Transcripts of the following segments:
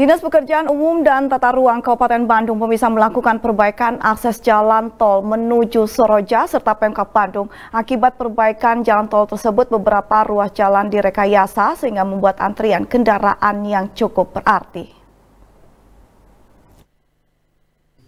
Dinas Pekerjaan Umum dan Tata Ruang Kabupaten Bandung bisa melakukan perbaikan akses jalan tol menuju Soroja serta Pemkap Bandung. Akibat perbaikan jalan tol tersebut beberapa ruas jalan direkayasa sehingga membuat antrian kendaraan yang cukup berarti.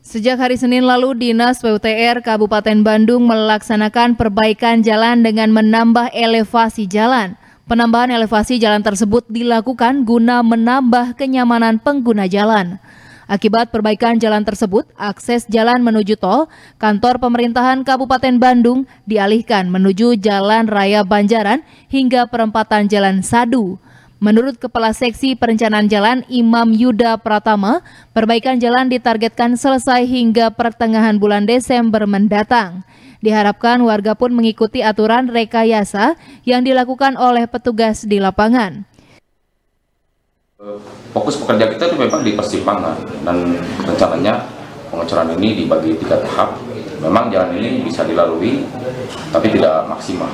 Sejak hari Senin lalu, Dinas PUTR Kabupaten Bandung melaksanakan perbaikan jalan dengan menambah elevasi jalan. Penambahan elevasi jalan tersebut dilakukan guna menambah kenyamanan pengguna jalan. Akibat perbaikan jalan tersebut, akses jalan menuju tol kantor pemerintahan Kabupaten Bandung dialihkan menuju Jalan Raya Banjaran hingga perempatan Jalan Sadu. Menurut Kepala Seksi Perencanaan Jalan Imam Yuda Pratama, perbaikan jalan ditargetkan selesai hingga pertengahan bulan Desember mendatang. Diharapkan warga pun mengikuti aturan rekayasa yang dilakukan oleh petugas di lapangan. Fokus pekerja kita itu memang di persimpangan dan rencananya pengecoran ini dibagi tiga tahap. Memang jalan ini bisa dilalui, tapi tidak maksimal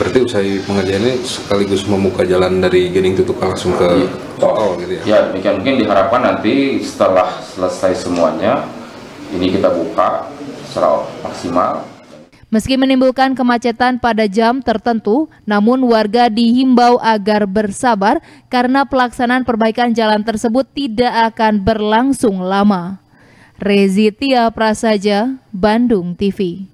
berarti usai pengerjaan ini sekaligus membuka jalan dari Gening tutup langsung ke ya, Tol gitu ya? Ya demikian mungkin diharapkan nanti setelah selesai semuanya ini kita buka secara maksimal. Meski menimbulkan kemacetan pada jam tertentu, namun warga dihimbau agar bersabar karena pelaksanaan perbaikan jalan tersebut tidak akan berlangsung lama. Rezitia Prasaja, Bandung TV.